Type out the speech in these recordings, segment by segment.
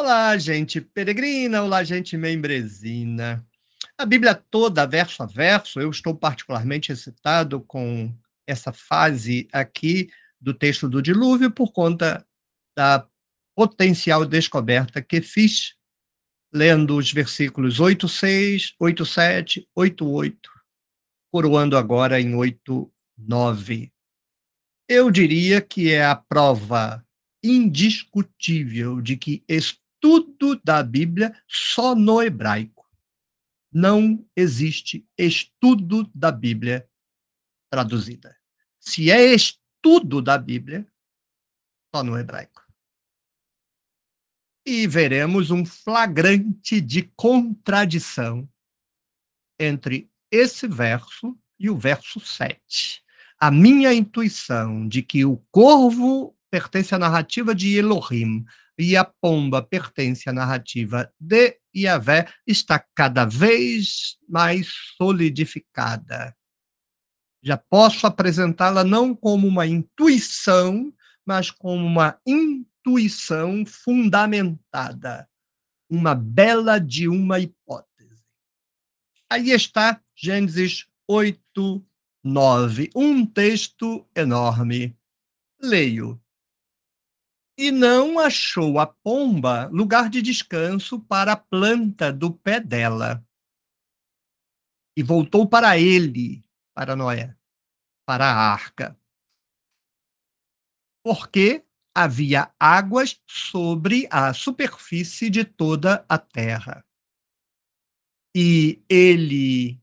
Olá, gente peregrina, olá, gente membresina. A Bíblia toda, verso a verso, eu estou particularmente excitado com essa fase aqui do texto do dilúvio por conta da potencial descoberta que fiz lendo os versículos 8, 6, 8, 7, 8, 8, coroando agora em 8, 9. Eu diria que é a prova indiscutível de que tudo da Bíblia só no hebraico. Não existe estudo da Bíblia traduzida. Se é estudo da Bíblia, só no hebraico. E veremos um flagrante de contradição entre esse verso e o verso 7. A minha intuição de que o corvo pertence à narrativa de Elohim, e a pomba pertence à narrativa de Iavé, está cada vez mais solidificada. Já posso apresentá-la não como uma intuição, mas como uma intuição fundamentada, uma bela de uma hipótese. Aí está Gênesis 8, 9, um texto enorme. Leio e não achou a pomba lugar de descanso para a planta do pé dela. E voltou para ele, para Noé, para a arca. Porque havia águas sobre a superfície de toda a terra. E ele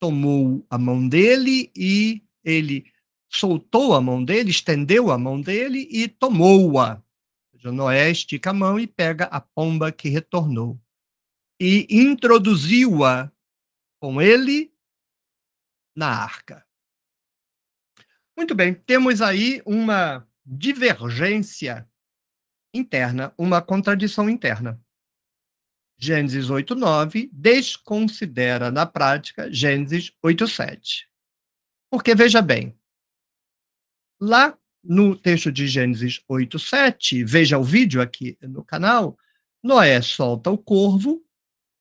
tomou a mão dele e ele soltou a mão dele, estendeu a mão dele e tomou-a Noé estica a mão e pega a pomba que retornou e introduziu-a com ele na arca. Muito bem, temos aí uma divergência interna, uma contradição interna. Gênesis 8:9 desconsidera na prática Gênesis 8:7. Porque veja bem, lá no texto de Gênesis 8:7, veja o vídeo aqui no canal, Noé solta o corvo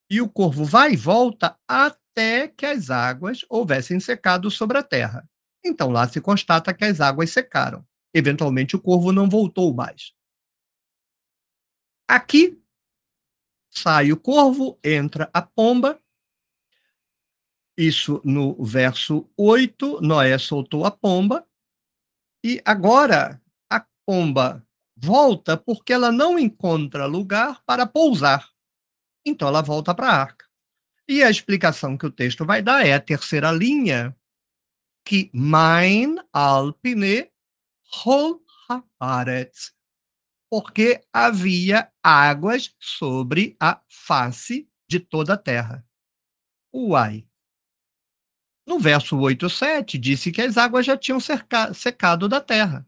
e o corvo vai e volta até que as águas houvessem secado sobre a terra. Então lá se constata que as águas secaram. Eventualmente o corvo não voltou mais. Aqui sai o corvo, entra a pomba. Isso no verso 8, Noé soltou a pomba e agora a pomba volta porque ela não encontra lugar para pousar. Então ela volta para a arca. E a explicação que o texto vai dar é a terceira linha, que mein alpine hol haaretz, porque havia águas sobre a face de toda a terra. Uai, no verso 8, 7, disse que as águas já tinham cerca, secado da terra.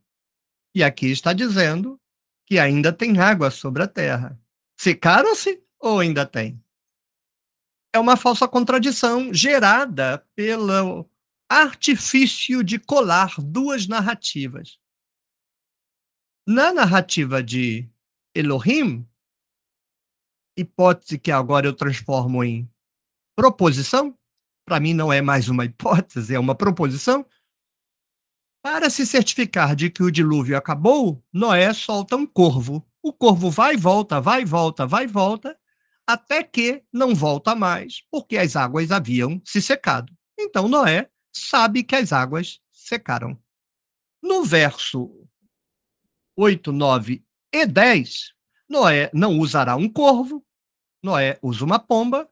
E aqui está dizendo que ainda tem água sobre a terra. Secaram-se ou ainda tem? É uma falsa contradição gerada pelo artifício de colar duas narrativas. Na narrativa de Elohim, hipótese que agora eu transformo em proposição, para mim não é mais uma hipótese, é uma proposição. Para se certificar de que o dilúvio acabou, Noé solta um corvo. O corvo vai e volta, vai e volta, vai e volta, até que não volta mais, porque as águas haviam se secado. Então Noé sabe que as águas secaram. No verso 8, 9 e 10, Noé não usará um corvo, Noé usa uma pomba,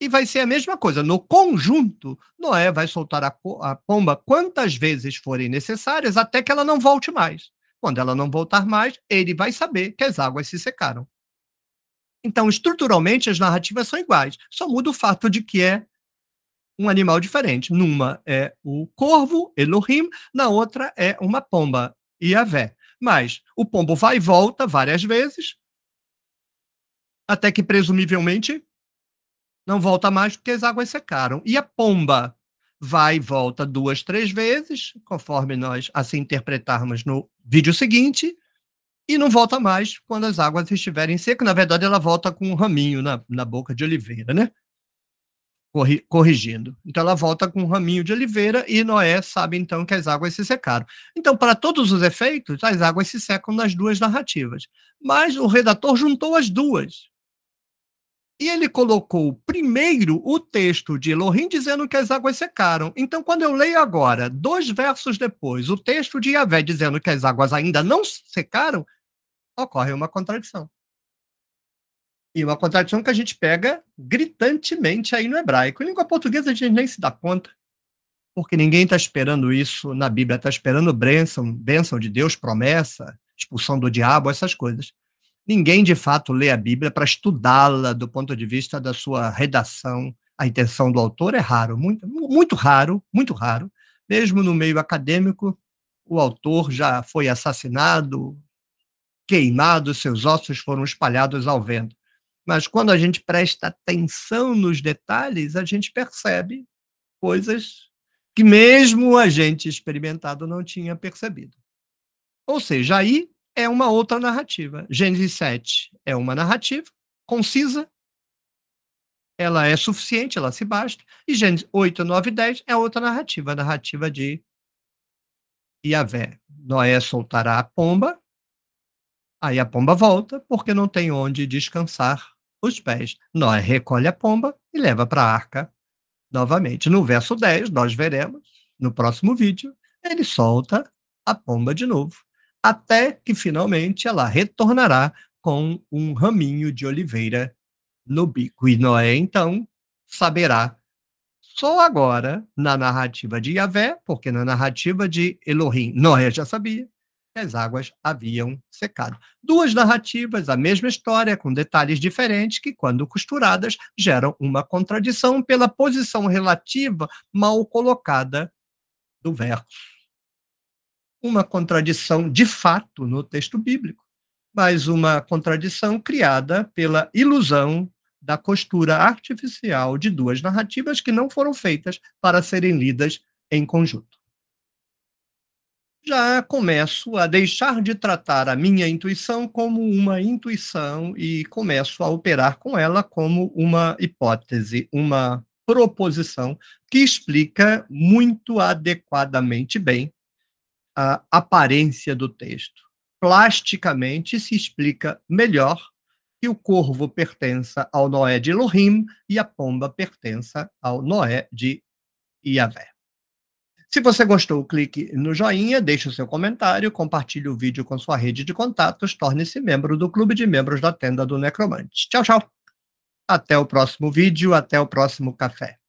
e vai ser a mesma coisa. No conjunto, Noé vai soltar a, a pomba quantas vezes forem necessárias até que ela não volte mais. Quando ela não voltar mais, ele vai saber que as águas se secaram. Então, estruturalmente, as narrativas são iguais, só muda o fato de que é um animal diferente. Numa é o corvo, Elohim, na outra é uma pomba, Iavé. Mas o pombo vai e volta várias vezes, até que presumivelmente não volta mais porque as águas secaram. E a pomba vai e volta duas, três vezes, conforme nós assim interpretarmos no vídeo seguinte, e não volta mais quando as águas estiverem secas. Na verdade, ela volta com um raminho na, na boca de oliveira, né? Corri, corrigindo. Então, ela volta com um raminho de oliveira e Noé sabe então que as águas se secaram. Então, para todos os efeitos, as águas se secam nas duas narrativas. Mas o redator juntou as duas. E ele colocou primeiro o texto de Elohim dizendo que as águas secaram. Então, quando eu leio agora, dois versos depois, o texto de Yahvé dizendo que as águas ainda não secaram, ocorre uma contradição. E uma contradição que a gente pega gritantemente aí no hebraico. Em língua portuguesa a gente nem se dá conta, porque ninguém está esperando isso na Bíblia, está esperando bênção, bênção de Deus, promessa, expulsão do diabo, essas coisas. Ninguém, de fato, lê a Bíblia para estudá-la do ponto de vista da sua redação. A intenção do autor é raro, muito, muito raro, muito raro. Mesmo no meio acadêmico, o autor já foi assassinado, queimado, seus ossos foram espalhados ao vento. Mas quando a gente presta atenção nos detalhes, a gente percebe coisas que mesmo a gente experimentado não tinha percebido. Ou seja, aí é uma outra narrativa. Gênesis 7 é uma narrativa concisa, ela é suficiente, ela se basta. E Gênesis 8, 9 e 10 é outra narrativa, a narrativa de Iavé. Noé soltará a pomba, aí a pomba volta, porque não tem onde descansar os pés. Noé recolhe a pomba e leva para a arca novamente. No verso 10, nós veremos, no próximo vídeo, ele solta a pomba de novo até que finalmente ela retornará com um raminho de oliveira no bico. E Noé, então, saberá só agora, na narrativa de Yahvé, porque na narrativa de Elohim, Noé já sabia que as águas haviam secado. Duas narrativas, a mesma história, com detalhes diferentes, que, quando costuradas, geram uma contradição pela posição relativa mal colocada do verso uma contradição de fato no texto bíblico, mas uma contradição criada pela ilusão da costura artificial de duas narrativas que não foram feitas para serem lidas em conjunto. Já começo a deixar de tratar a minha intuição como uma intuição e começo a operar com ela como uma hipótese, uma proposição que explica muito adequadamente bem a aparência do texto. Plasticamente se explica melhor que o corvo pertença ao Noé de Elohim e a pomba pertença ao Noé de Iavé. Se você gostou, clique no joinha, deixe o seu comentário, compartilhe o vídeo com sua rede de contatos, torne-se membro do Clube de Membros da Tenda do Necromante. Tchau, tchau! Até o próximo vídeo, até o próximo café.